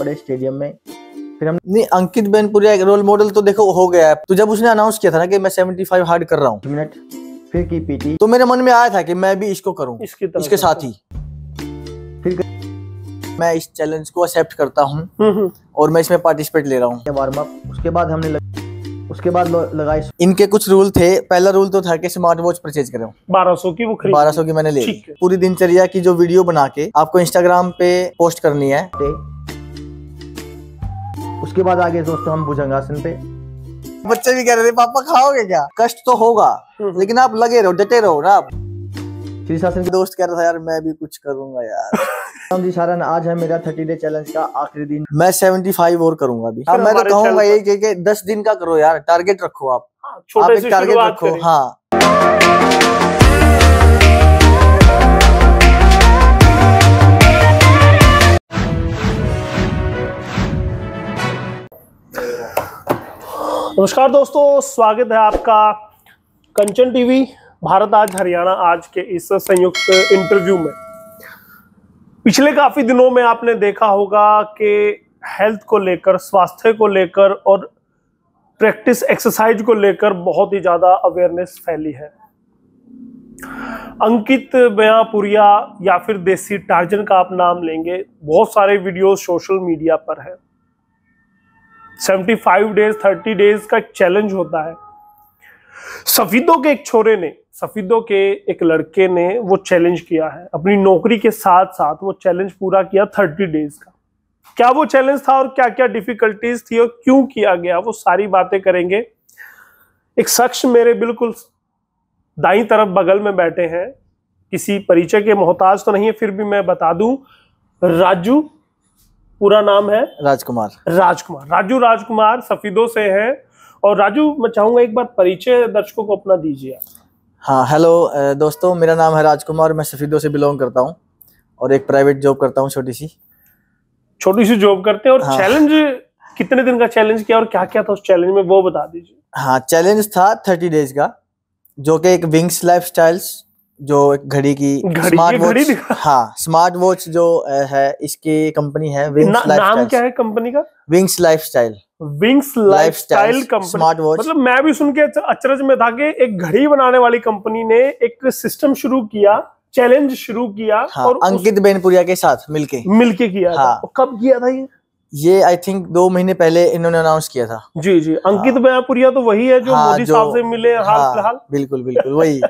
बड़े स्टेडियम में फिर हम नहीं अंकित बैनपुरिया एक रोल मॉडल तो देखो हो गया है तो जब उसने अनाउंस किया था ना कि मैं 75 हार्ड कर रहा हूँ मिनट फिर की पीटी तो मेरे मन में आया था कि मैं भी इसको करूँ इसके इसके साथ ही फिर कर... मैं इस चैलेंज को एक्सेप्ट करता हूँ हम्म, हम्म। और मैं इसमें पार्टिसिपेट ले रहा हूँ वार्म उसके बाद हमने लग... उसके बाद लगाए इनके कुछ रूल थे पहला रूल तो था कि स्मार्ट वॉच परचेज करो 1200 की वो खरीद 1200 की मैंने ले पूरी दिनचर्या की जो वीडियो बना के आपको इंस्टाग्राम पे पोस्ट करनी है उसके बाद आगे दोस्तों हम भुजंगासन पे बच्चे भी कह रहे थे पापा खाओगे क्या कष्ट तो होगा हम्म। लेकिन आप लगे रहो डटे रहो ना आप शीर्षासन के दोस्त कह रहा था यार मैं भी कुछ करूंगा यार जी सारन आज है मेरा थर्टी डे चैलेंज का आखिरी दिन मैं सेवेंटी फाइव और करूंगा अभी हाँ, मैं तो कहूंगा यही कि दस दिन का करो यार टारगेट रखो आप हाँ, आप एक टारगेट रखो हाँ नमस्कार दोस्तों स्वागत है आपका कंचन टीवी भारत आज हरियाणा आज के इस संयुक्त इंटरव्यू में पिछले काफी दिनों में आपने देखा होगा कि हेल्थ को लेकर स्वास्थ्य को लेकर और प्रैक्टिस एक्सरसाइज को लेकर बहुत ही ज्यादा अवेयरनेस फैली है अंकित बयापुरिया या फिर देसी टार्जन का आप नाम लेंगे बहुत सारे वीडियो सोशल मीडिया पर है फाइव डेज थर्टी डेज का चैलेंज होता है सफीदों के एक छोरे ने सफीदों के एक लड़के ने वो चैलेंज किया है अपनी नौकरी के साथ साथ वो चैलेंज पूरा किया थर्टी डेज का क्या वो चैलेंज था और क्या क्या डिफिकल्टीज थी और क्यों किया गया वो सारी बातें करेंगे एक शख्स मेरे बिल्कुल दाई तरफ बगल में बैठे हैं किसी परिचय के मोहताज तो नहीं है फिर भी मैं बता दूं राजू पूरा नाम है राजकुमार राजकुमार राजू राजकुमार सफीदों से हैं और राजू मैं चाहूंगा एक बार परिचय दर्शकों को अपना दीजिए हाँ हेलो दोस्तों मेरा नाम है राजकुमार मैं सफीदों से बिलोंग करता हूँ और एक प्राइवेट जॉब करता हूँ छोटी सी छोटी सी जॉब करते हैं और हाँ। चैलेंज कितने दिन का चैलेंज किया और क्या क्या था उस चैलेंज में वो बता दीजिए हाँ चैलेंज था थर्टी डेज का जो कि एक विंग्स लाइफ स्टाइल्स जो घड़ी की स्मार्ट वॉच हाँ स्मार्ट वॉच जो है इसकी कंपनी है विंग्स ना, नाम क्या है कंपनी का Wings life style Wings life style smart watch मतलब मैं भी सुन के अचरज में था कि एक घड़ी बनाने वाली कंपनी ने एक सिस्टम शुरू किया चैलेंज शुरू किया हाँ, और अंकित बेनपुरिया के साथ मिलके मिलके किया हाँ, कब किया था ये ये आई थिंक दो महीने पहले इन्होंने अनाउंस किया था जी जी अंकित हाँ, तो वही है जो हाँ, मोदी साहब से मिले हाँ, हाल हाँ, फिलहाल बिल्कुल बिल्कुल वही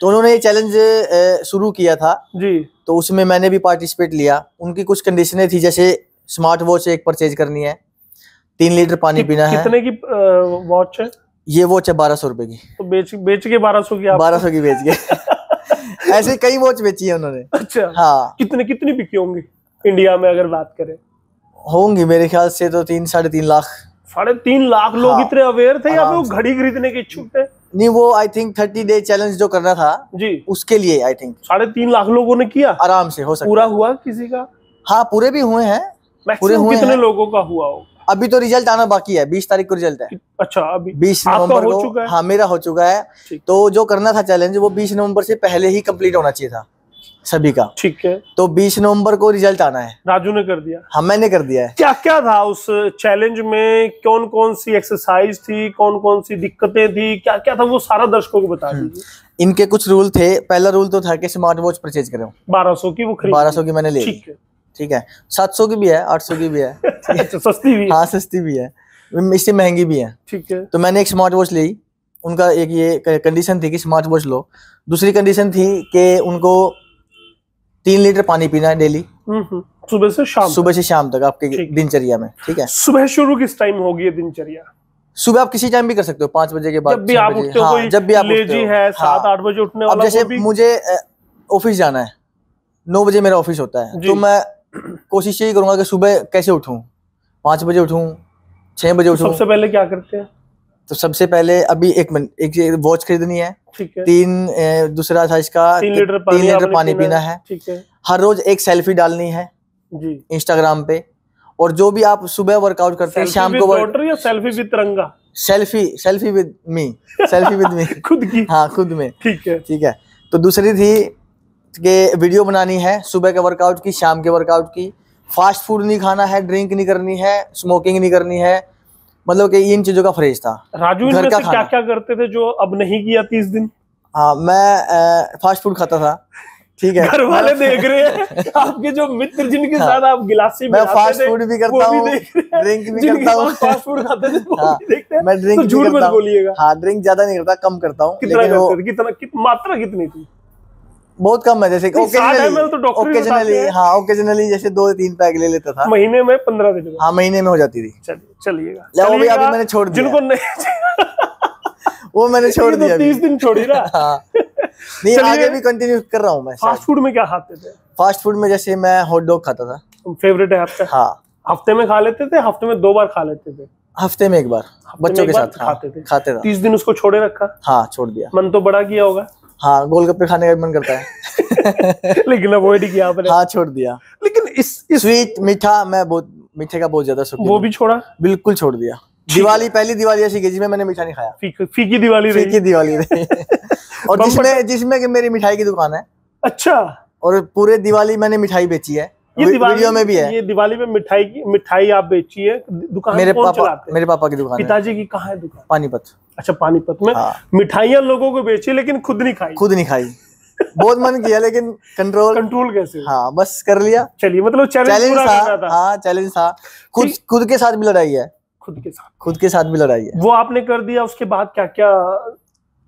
तो उन्होंने ये चैलेंज शुरू किया था जी तो उसमें मैंने भी पार्टिसिपेट लिया उनकी कुछ कंडीशनें थी जैसे स्मार्ट वॉच एक परचेज करनी है तीन लीटर पानी कि, पीना कितने है कितने की वॉच है ये वॉच है बारह सौ रुपए की तो बेच बेच के बारह सौ की बारह सौ की बेच के ऐसे कई वॉच बेची है उन्होंने अच्छा हाँ कितने कितनी बिकी होंगी इंडिया में अगर बात करें होंगी मेरे ख्याल से तो तीन साढ़े तीन लाख साढ़े तीन लाख लोग हाँ, इतने अवेयर थे या फिर वो घड़ी खरीदने के इच्छुक थे नहीं वो I think thirty day challenge जो करना था जी उसके लिए आई थिंक साढ़े तीन लाख लोगों ने किया आराम से हो सकता पूरा हुआ किसी का हाँ पूरे भी हुए हैं पूरे हुए कितने लोगों का हुआ होगा अभी तो रिजल्ट आना बाकी है बीस तारीख को रिजल्ट है अच्छा अभी बीस नवंबर को हाँ मेरा हो चुका है तो जो करना था चैलेंज वो बीस नवंबर से पहले ही कंप्लीट होना चाहिए था सभी का ठीक है तो 20 नवंबर को रिजल्ट आना है राजू ने कर दिया हाँ मैंने कर दिया है क्या क्या था उस चैलेंज में कौन कौन सी एक्सरसाइज थी कौन कौन सी दिक्कतें थी क्या क्या था वो सारा दर्शकों को बता हम्म। दीजिए इनके कुछ रूल थे पहला रूल तो था कि स्मार्ट वॉच परचेज करो बारह सौ की वो बारह सौ की मैंने ले ठीक है सात सौ की भी है आठ सौ की भी है अच्छा, सस्ती भी हाँ सस्ती भी है इससे महंगी भी है ठीक है तो मैंने एक स्मार्ट वॉच ली उनका एक ये कंडीशन थी कि स्मार्ट वॉच लो दूसरी कंडीशन थी कि उनको तीन लीटर पानी पीना है डेली हम्म, सुबह से शाम सुबह से शाम तक आपके दिनचर्या में ठीक है सुबह शुरू किस टाइम होगी ये दिनचर्या सुबह आप किसी टाइम भी कर सकते हो पांच बजे के बाद जब भी आप उठते हो हाँ, जब भी आप है हाँ। सात आठ बजे उठने जैसे मुझे ऑफिस जाना है नौ बजे मेरा ऑफिस होता है तो मैं कोशिश यही करूंगा कि सुबह कैसे उठूं पांच बजे उठूं छह बजे उठूं सबसे पहले क्या करते हैं तो सबसे पहले अभी एक मिनट एक वॉच खरीदनी है तीन दूसरा था इसका तीन लीटर पानी, तीन लीटर पानी पीना है हर रोज एक सेल्फी डालनी है इंस्टाग्राम पे और जो भी आप सुबह वर्कआउट करते हैं शाम को selfie with Tiranga selfie selfie with me selfie with me खुद की हाँ खुद में ठीक है ठीक है तो दूसरी थी कि वीडियो बनानी है सुबह के वर्कआउट की शाम के वर्कआउट की फास्ट फूड नहीं खाना है ड्रिंक नहीं करनी है स्मोकिंग नहीं करनी है मतलब कि इन चीजों का फ्रेज था राजू घर का क्या क्या करते थे जो अब नहीं किया तीस दिन हाँ मैं फास्ट फूड खाता था ठीक है घर वाले देख रहे हैं आपके जो मित्र जिनके हाँ, साथ आप गिलासी मैं फास्ट फूड भी करता हूँ ड्रिंक भी करता हूँ फास्ट फूड खाते थे हाँ, देखते हैं मैं ड्रिंक तो झूठ मत बोलिएगा हाँ ड्रिंक ज्यादा नहीं करता कम करता हूँ कितना कितना मात्रा कितनी थी बहुत कम है जैसे ओकेजनली तो हाँ ओकेजनली जैसे दो तीन पैक ले लेता था महीने में पंद्रह दिन हाँ महीने में हो जाती थी चलिएगा अभी मैंने छोड़ जिनको वो मैंने छोड़ तो दिया तीस दिन छोड़ी ना हाँ। नहीं आगे भी कंटिन्यू कर रहा हूँ मैं फास्ट फूड में क्या खाते थे फास्ट फूड में जैसे मैं हॉट डॉग खाता था फेवरेट है आपका हाँ हफ्ते में खा लेते थे हफ्ते में दो बार खा लेते थे हफ्ते में एक बार बच्चों के साथ हाँ, खाते थे खाते थे तीस दिन उसको छोड़े रखा हाँ छोड़ दिया मन तो बड़ा किया होगा हाँ गोलगप्पे खाने का मन करता है लेकिन अवॉइड किया आपने हाँ छोड़ दिया लेकिन इस, इस... स्वीट मीठा मैं बहुत मीठे का बहुत ज्यादा शौकीन वो भी छोड़ा बिल्कुल छोड़ दिया दिवाली पहली दिवाली ऐसी गई जिसमें मैंने मीठा नहीं खाया फीकी फीकी दिवाली रही फीकी दिवाली रही और जिसमें जिसमें कि मेरी मिठाई की दुकान है अच्छा और पूरे दिवाली मैंने मिठाई बेची है ये वीडियो में भी है ये दिवाली में मिठाई की मिठाई आप बेची है दुकान मेरे पापा मेरे पापा की दुकान पिताजी की कहाँ है दुकान पानीपत अच्छा पानीपत में हाँ। मिठाइया लोगों को बेची लेकिन खुद नहीं खाई खुद नहीं खाई बहुत मन किया लेकिन कंट्रोल कंट्रोल कैसे हाँ बस कर लिया चलिए मतलब चैलेंज था हाँ चैलेंज था खुद खुद के साथ भी लड़ाई है खुद के साथ खुद के साथ भी लड़ाई है वो आपने कर दिया उसके बाद क्या क्या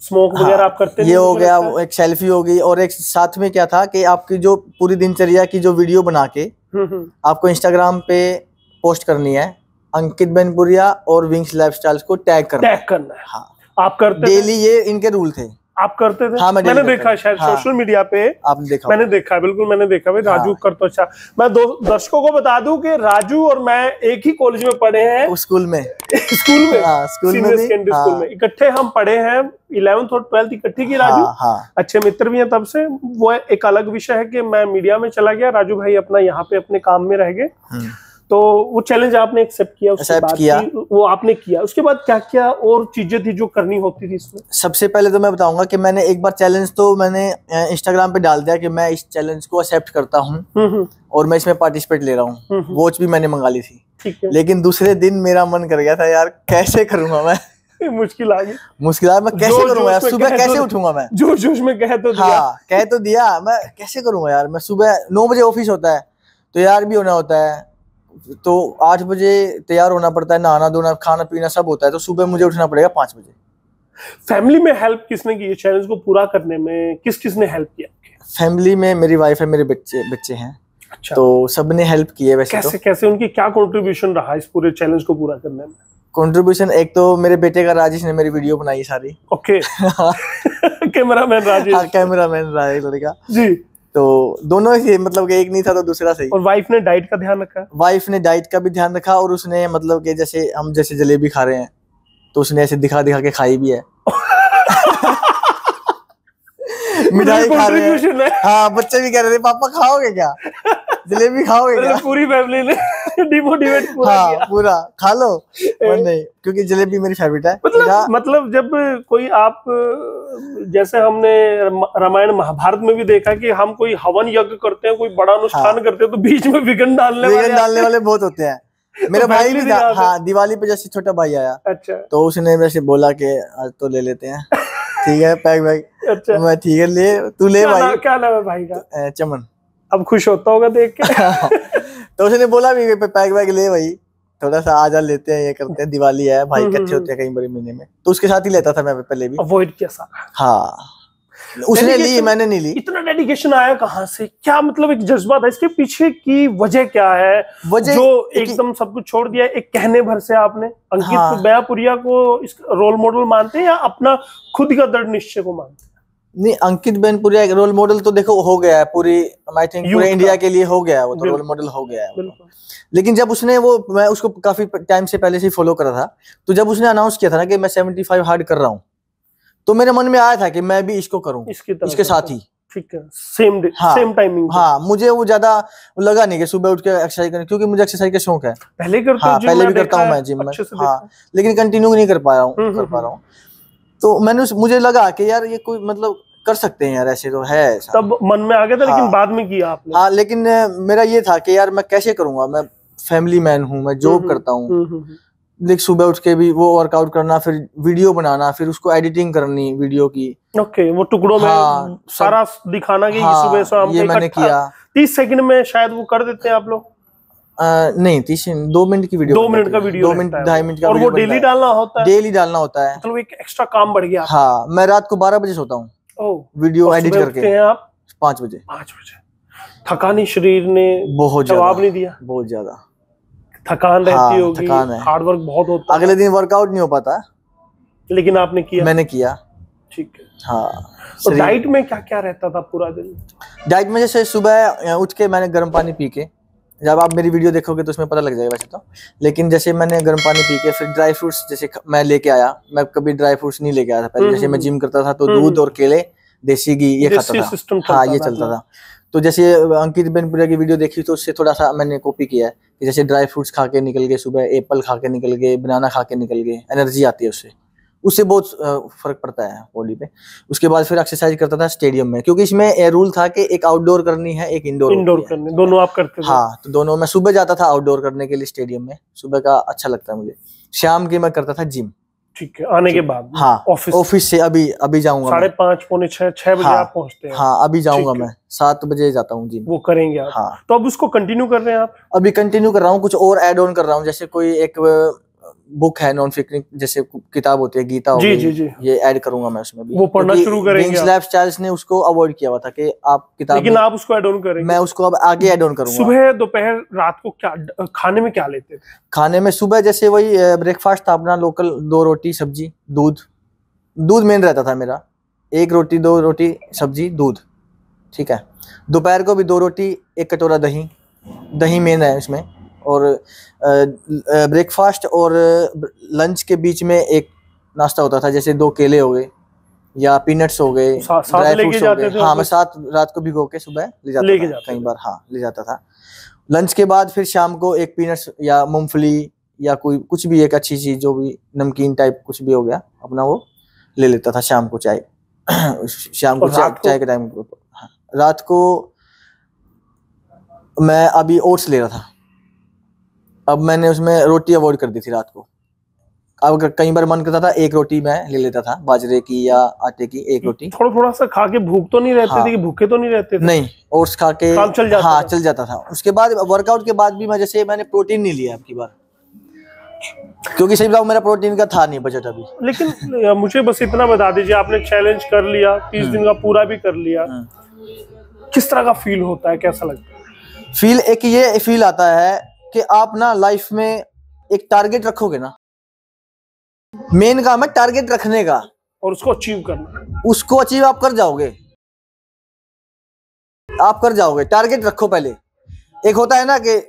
स्मोक हाँ, वगैरह आप करते ये हो गया एक सेल्फी हो गई और एक साथ में क्या था कि आपकी जो पूरी दिनचर्या की जो वीडियो बना के हम्म, हम्म। आपको इंस्टाग्राम पे पोस्ट करनी है अंकित बेनपुरिया और विंग्स लाइफस्टाइल्स को टैग करना टैग करना है हाँ आप करते डेली ये इनके रूल थे आप करते थे हाँ, मैं मैंने देखा शायद हाँ, सोशल मीडिया पे आपने देखा मैंने देखा बिल्कुल मैंने देखा भाई राजू हाँ, करता अच्छा मैं दो दर्शकों को बता दूं कि राजू और मैं एक ही कॉलेज में पढ़े हैं स्कूल में स्कूल में हाँ, स्कूल में स्कूल हाँ। में इकट्ठे हम पढ़े हैं इलेवेंथ और ट्वेल्थ इकट्ठी की राजू हाँ, हाँ। अच्छे मित्र भी हैं तब से वो एक अलग विषय है कि मैं मीडिया में चला गया राजू भाई अपना यहाँ पे अपने काम में रह गए हम्म। तो वो चैलेंज आपने एक्सेप्ट किया उसके बाद किया वो आपने किया उसके बाद क्या क्या और चीजें थी जो करनी होती थी इसमें सबसे पहले तो मैं बताऊंगा कि मैंने एक बार चैलेंज तो मैंने इंस्टाग्राम पे डाल दिया कि मैं इस चैलेंज को एक्सेप्ट करता हूँ हम्म, हम्म। और मैं इसमें पार्टिसिपेट ले रहा हूँ वॉच हम्म, भी मैंने मंगा ली थी लेकिन दूसरे दिन मेरा मन कर गया था यार कैसे करूंगा मैं मुश्किल आ गई मुश्किल मैं कैसे करूंगा यार सुबह कैसे उठूंगा मैं जोश जोश में कह तो दिया हाँ कह तो दिया मैं कैसे करूंगा यार मैं सुबह नौ बजे ऑफिस होता है तो यार भी होना होता है तो आठ बजे तैयार होना पड़ता है नहाना धोना खाना पीना सब होता है तो सुबह मुझे उठना पड़ेगा पांच बजे फैमिली में हेल्प किसने की चैलेंज को पूरा करने में किस किसने हेल्प किया फैमिली में मेरी वाइफ है मेरे बच्चे बच्चे हैं अच्छा। तो सबने हेल्प की है वैसे तो। कैसे तो। कैसे उनकी क्या कंट्रीब्यूशन रहा इस पूरे चैलेंज को पूरा करने में कंट्रीब्यूशन एक तो मेरे बेटे का राजेश ने मेरी वीडियो बनाई सारी ओके कैमरामैन राजेश हाँ कैमरामैन राजेश लड़का जी तो दोनों ही मतलब कि एक नहीं था तो दूसरा सही और वाइफ ने डाइट का ध्यान रखा वाइफ ने डाइट का भी ध्यान रखा और उसने मतलब कि जैसे हम जैसे जलेबी खा रहे हैं तो उसने ऐसे दिखा दिखा के खाई भी है मिठाई खा रहे हैं हाँ बच्चे भी कह रहे थे पापा खाओगे क्या जलेबी खाओगे क्या पूरी फैमिली ने डिमोटिवेट पूरा हाँ पूरा खा लो नहीं क्योंकि जलेबी मेरी फेवरेट है मतलब मतलब जब कोई आप जैसे हमने रामायण महाभारत में भी देखा कि हम कोई हवन यज्ञ करते हैं कोई बड़ा अनुष्ठान हाँ। करते हैं तो बीच में विघन डालने विघन डालने वाले बहुत होते हैं तो मेरा तो भाई भी था हाँ दिवाली पे जैसे छोटा भाई आया अच्छा तो उसने वैसे बोला कि आज तो ले लेते हैं ठीक है पैक पैक अच्छा मैं ठीक है ले तू ले भाई क्या नाम है भाई का तो, चमन अब खुश होता होगा देख के हाँ। तो उसने बोला भी पैक पैक ले भाई थोड़ा सा आजा लेते हैं ये करते हैं दिवाली है भाई हम्म, कच्चे हम्म, होते हैं हम्म। कई बड़े महीने में तो उसके साथ ही लेता था मैं पहले भी अवॉइड किया सारा हाँ उसने ली मैंने नहीं ली इतना डेडिकेशन आया कहा से क्या मतलब एक जज्बा था इसके पीछे की वजह क्या है वजह जो एकदम सब कुछ छोड़ दिया एक कहने भर से आपने अंकित हाँ। बयापुरिया को इस रोल मॉडल मानते हैं या अपना खुद का दृढ़ निश्चय को मानते हैं नहीं अंकित बेनपुरिया एक रोल मॉडल तो देखो हो गया है पूरी आई थिंक पूरे इंडिया के लिए हो गया है वो तो रोल मॉडल हो गया है तो। लेकिन जब उसने वो मैं उसको काफी टाइम से पहले से फॉलो कर रहा था तो जब उसने अनाउंस किया था ना कि मैं 75 हार्ड कर रहा हूँ तो मेरे मन में आया था कि मैं भी इसको करूँ इसके, साथ ही ठीक है सेम सेम टाइमिंग हाँ मुझे वो ज्यादा लगा नहीं कि सुबह उठ के शौक है करता हूँ हाँ, हाँ, लेकिन कंटिन्यू नहीं कर पा रहा हूँ हम्म, कर हम्म, पा हम्म। रहा हूँ तो मैंने मुझे लगा कि यार ये कोई मतलब कर सकते हैं यार ऐसे तो है तब मन में आ गया था लेकिन हाँ। बाद में किया आपने हाँ लेकिन मेरा ये था कि यार मैं कैसे करूंगा मैं फैमिली मैन हूँ मैं जॉब करता हूँ लाइक सुबह उठ के भी वो वर्कआउट करना फिर वीडियो बनाना फिर उसको एडिटिंग करनी वीडियो की ओके okay, वो टुकड़ों हाँ, में सारा दिखाना कि हाँ, सुबह शाम ये मैंने किया तीस सेकंड में शायद वो कर देते हैं आप लोग नहीं तीस दो मिनट की वीडियो दो मिनट का वीडियो दो मिनट ढाई मिनट का डेली डालना होता है डेली डालना होता है मतलब एक एक्स्ट्रा काम बढ़ गया हाँ मैं रात को बारह बजे सोता हूँ वीडियो एडिट करके आप पांच बजे पांच बजे थकानी शरीर ने बहुत जवाब नहीं दिया बहुत ज्यादा थकान रहती हाँ, होगी थकान है हार्ड वर्क बहुत होता अगले दिन वर्कआउट नहीं हो पाता लेकिन आपने किया मैंने किया ठीक है हाँ डाइट तो में क्या क्या रहता था पूरा दिन डाइट में जैसे सुबह उठ के मैंने गर्म पानी पी के जब आप मेरी वीडियो देखोगे तो उसमें पता लग जाएगा वैसे तो लेकिन जैसे मैंने गर्म पानी पी के फिर ड्राई फ्रूट्स जैसे मैं लेके आया मैं कभी ड्राई फ्रूट्स नहीं लेके आया था पहले जैसे हम्म, मैं जिम हम्म। करता था तो हम्म, दूध और केले देसी घी ये खाता था हाँ ये चलता हाँ। था तो जैसे अंकित बेनपुरिया की वीडियो देखी तो उससे थोड़ा सा मैंने कॉपी किया है कि जैसे ड्राई फ्रूट्स खा के निकल गए सुबह एप्पल खा के निकल गए बनाना खा के निकल गए एनर्जी आती है उससे उससे बहुत फर्क पड़ता है बॉडी पे उसके बाद फिर एक्सरसाइज करता था स्टेडियम में क्योंकि इसमें रूल था कि एक आउटडोर करनी है एक इंडोर इंडोर करनी दोनों आप करते हाँ तो दोनों में सुबह जाता था आउटडोर करने के लिए स्टेडियम में सुबह का अच्छा लगता है मुझे शाम की मैं करता था जिम ठीक है आने के बाद हाँ ऑफिस ऑफिस से अभी अभी जाऊंगा साढ़े पाँच पौने छह छह बजे हाँ, आप पहुंचते हैं हाँ अभी जाऊंगा मैं सात बजे जाता हूँ जी वो करेंगे आप हाँ तो अब उसको कंटिन्यू कर रहे हैं आप अभी कंटिन्यू कर रहा हूँ कुछ और एड ऑन कर रहा हूँ जैसे कोई एक बुक है नॉन फिक्शन जैसे किताब होती है गीता हो जी, जी, जी. ये ऐड करूंगा मैं उसमें भी वो पढ़ना तो शुरू करेंगे लैब चार्ज ने उसको अवॉइड किया हुआ था कि आप किताब लेकिन आप उसको ऐड ऑन करेंगे मैं उसको अब आगे ऐड ऑन करूंगा सुबह दोपहर रात को क्या खाने में क्या लेते थे खाने में सुबह जैसे वही ब्रेकफास्ट था अपना लोकल दो रोटी सब्जी दूध दूध मेन रहता था मेरा एक रोटी दो रोटी सब्जी दूध ठीक है दोपहर को भी दो रोटी एक कटोरा दही दही मेन है इसमें और ब्रेकफास्ट और लंच के बीच में एक नाश्ता होता था जैसे दो केले हो गए या पीनट्स हो गए ड्राई फ्रूट्स हो गए हाँ मैं साथ रात को भिगो के सुबह ले जाता ले था कई बार हाँ ले जाता था लंच के बाद फिर शाम को एक पीनट्स या मूंगफली या कोई कुछ भी एक अच्छी चीज जो भी नमकीन टाइप कुछ भी हो गया अपना वो ले लेता था शाम को चाय शाम को चाय के टाइम हाँ। रात को मैं अभी ओट्स ले रहा था अब मैंने उसमें रोटी अवॉइड कर दी थी रात को अब कई बार मन करता था एक रोटी मैं ले लेता था बाजरे की या आटे की एक रोटी थोड़ा थोड़ा सा खा के भूख तो नहीं रहते हाँ, थे कि भूखे तो नहीं रहते थे नहीं और खा के काम चल जाता हाँ चल जाता था उसके बाद वर्कआउट के बाद भी मैं जैसे मैंने प्रोटीन नहीं लिया आपकी बार क्योंकि सही बताऊँ मेरा प्रोटीन का था नहीं बजट अभी लेकिन मुझे बस इतना बता दीजिए आपने चैलेंज कर लिया तीस हम्म। दिन का पूरा भी कर लिया हाँ। किस तरह का फील होता है कैसा लगता है फील एक ये फील आता है कि आप ना लाइफ में एक टारगेट रखोगे ना मेन काम है टारगेट रखने का और उसको अचीव करना उसको अचीव आप कर जाओगे आप कर जाओगे टारगेट रखो पहले एक होता है ना कि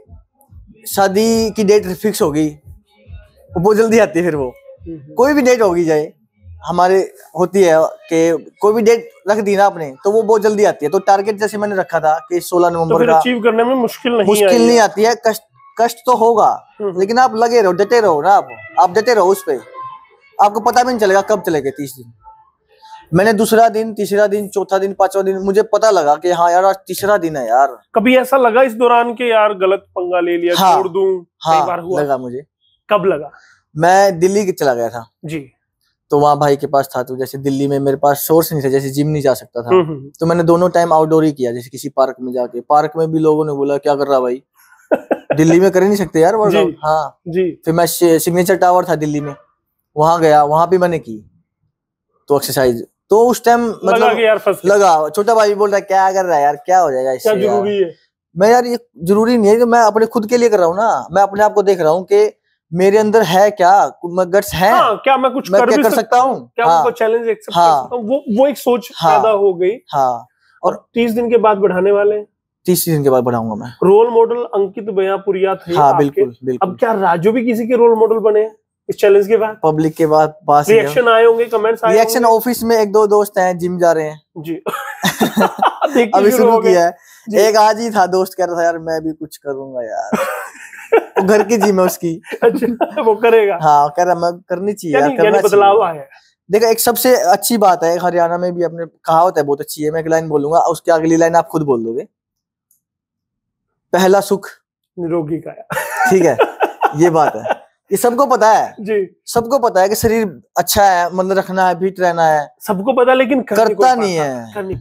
शादी की डेट फिक्स होगी वो जल्दी आती है फिर वो हम्म। कोई भी डेट होगी जाए हमारे होती है कि कोई भी डेट रख दी ना आपने तो वो बहुत जल्दी आती है तो टारगेट जैसे मैंने रखा था कि 16 नवंबर तो का अचीव करने में मुश्किल नहीं मुश्किल नहीं आती है कष्ट कष्ट तो होगा हम्म। लेकिन आप लगे रहो डटे रहो ना आप आप डटे रहो उस पर आपको पता भी नहीं चलेगा कब चले गए तीस दिन मैंने दूसरा दिन तीसरा दिन चौथा दिन पांचवा दिन मुझे पता लगा कि हाँ यार आज तीसरा दिन है यार कभी ऐसा लगा इस दौरान के यार गलत पंगा ले लिया हाँ, छोड़ दूं हाँ, बार हुआ। लगा मुझे कब लगा मैं दिल्ली चला गया था जी तो वहाँ भाई के पास था तो जैसे दिल्ली में मेरे पास सोर्स नहीं था जैसे जिम नहीं जा सकता था हम्म, हम्म, तो मैंने दोनों टाइम आउटडोर ही किया जैसे किसी पार्क में जाके पार्क में भी लोगों ने बोला क्या कर रहा भाई दिल्ली में कर ही नहीं सकते यार वर्कआउट हाँ जी फिर मैं सिग्नेचर टावर था दिल्ली में वहां गया वहां भी मैंने की तो एक्सरसाइज तो उस टाइम मतलब यार लगा छोटा भाई बोल रहा है क्या कर रहा है यार क्या हो जाएगा इससे जरूरी है मैं यार ये जरूरी नहीं है कि मैं अपने खुद के लिए कर रहा हूँ ना मैं अपने आप को देख रहा हूँ कि मेरे अंदर है क्या मैं गट्स है हाँ, क्या मैं कुछ मैं कर, कर, कर सकता हूँ चैलेंज हाँ, हाँ। वो वो एक सोच हाँ। पैदा हो गई हाँ और तीस दिन के बाद बढ़ाने वाले हैं तीस सीजन के बाद बढ़ाऊंगा मैं रोल मॉडल अंकित बयापुरिया थे हाँ बिल्कुल बिल्कुल अब क्या राजू भी किसी के रोल मॉडल बने इस चैलेंज के बाद पब्लिक के बाद पास रिएक्शन आए होंगे कमेंट्स आए रिएक्शन ऑफिस में एक दो दोस्त हैं जिम जा रहे हैं जी अभी शुरू किया है एक आज ही था दोस्त कह रहा था यार मैं भी कुछ करूंगा यार घर की जिम है उसकी अच्छा वो करेगा हाँ कह रहा मैं करनी चाहिए बदलाव आया देखो एक सबसे अच्छी बात है हरियाणा में भी अपने कहावत है बहुत अच्छी है मैं एक लाइन बोलूंगा उसकी अगली लाइन आप खुद बोल दोगे पहला सुख निरोगी काया ठीक है ये बात है ये सबको पता है जी सबको पता है कि शरीर अच्छा है मन रखना है फिट रहना है सबको पता लेकिन करता नहीं है कर नहीं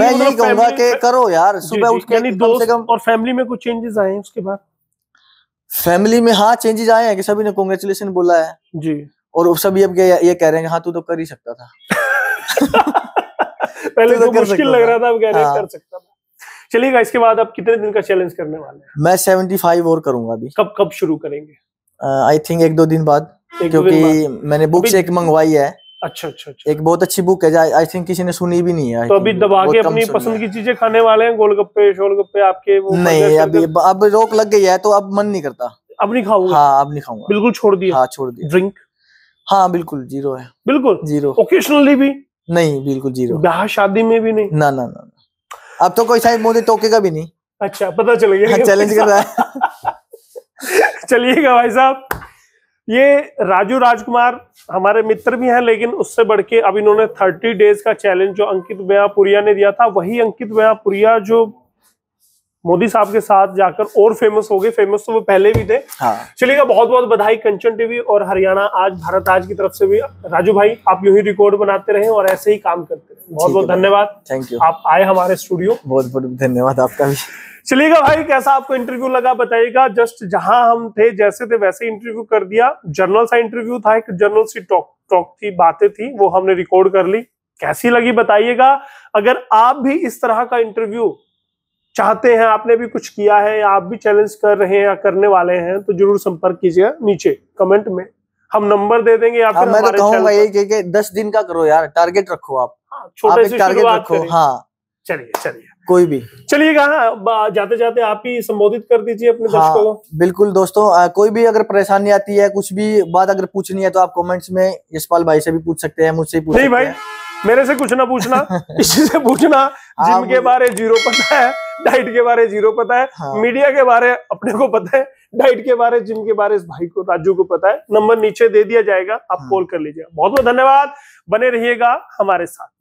मैं यही मतलब कहूंगा कि करो यार सुबह उठ के कम से कम और फैमिली में कुछ चेंजेस आए हैं उसके बाद फैमिली में हाँ चेंजेस आए हैं कि सभी ने कॉन्ग्रेचुलेशन बोला है जी और सभी अब ये कह रहे हैं हाँ तू तो कर ही सकता था पहले तो, तो मुश्किल लग रहा था अब कह रहे हाँ। कर सकता था चलिएगा इसके बाद आप कितने दिन का चैलेंज करने वाले हैं मैं सेवेंटी फाइव और करूंगा अभी कब कब शुरू करेंगे आई uh, थिंक एक दो दिन बाद क्योंकि मैंने बुक्स एक मंगवाई है अच्छा अच्छा अच्छा एक बहुत अच्छी बुक है आई थिंक किसी ने सुनी भी नहीं है तो अभी दबा के अपनी पसंद की चीजें खाने वाले हैं गोलगप्पे शोलगप्पे आपके वो नहीं अभी अब रोक लग गई है तो अब मन नहीं करता अब नहीं खाऊंगा हाँ अब नहीं खाऊंगा बिल्कुल छोड़ दिया हाँ छोड़ दिया ड्रिंक हाँ बिल्कुल जीरो है बिल्कुल जीरो ओकेशनली भी नहीं बिल्कुल जीरो ब्याह शादी में भी नहीं ना ना ना अब तो कोई शायद मोदी टोकेगा भी नहीं अच्छा पता चल गया चैलेंज कर रहा है चलिएगा भाई साहब ये राजू राजकुमार हमारे मित्र भी हैं लेकिन उससे बढ़ के अब इन्होंने थर्टी डेज का चैलेंज जो अंकित बयापुरिया ने दिया था वही अंकित बयापुरिया जो मोदी साहब के साथ जाकर और फेमस हो गए फेमस तो वो पहले भी थे हाँ। चलिएगा बहुत बहुत बधाई कंचन टीवी और हरियाणा आज भारत आज की तरफ से भी राजू भाई आप यूं ही रिकॉर्ड बनाते रहे और ऐसे ही काम करते रहे बहुत बहुत धन्यवाद थैंक यू आप आए हमारे स्टूडियो बहुत बहुत धन्यवाद आपका भी चलिएगा भाई कैसा आपको इंटरव्यू लगा बताइएगा जस्ट जहां हम थे जैसे थे वैसे इंटरव्यू कर दिया जर्नल सा इंटरव्यू था एक जर्नल सी टॉक टॉक थी बातें थी वो हमने रिकॉर्ड कर ली कैसी लगी बताइएगा अगर आप भी इस तरह का इंटरव्यू चाहते हैं आपने भी कुछ किया है या आप भी चैलेंज कर रहे हैं या करने वाले हैं तो जरूर संपर्क कीजिएगा नीचे कमेंट में हम नंबर दे देंगे आप हाँ, मैं तो कहूंगा यही कि दस दिन का करो यार टारगेट रखो आप हाँ, छोटे से टारगेट रखो हाँ चलिए चलिए कोई भी चलिएगा जाते जाते आप ही संबोधित कर दीजिए अपने हाँ, को बिल्कुल दोस्तों आ, कोई भी अगर परेशानी आती है कुछ भी बात अगर पूछनी है तो आप कमेंट्स में यशपाल भाई से भी पूछ सकते हैं मुझसे पूछ नहीं भाई मेरे से कुछ ना पूछना इसी से पूछना हाँ, जिम के बारे जीरो पता है डाइट के बारे जीरो पता है हाँ। मीडिया के बारे अपने को पता है डाइट के बारे जिम के बारे इस भाई को राजू को पता है नंबर नीचे दे दिया जाएगा आप हाँ। कॉल हाँ। कर लीजिएगा बहुत बहुत धन्यवाद बने रहिएगा हमारे साथ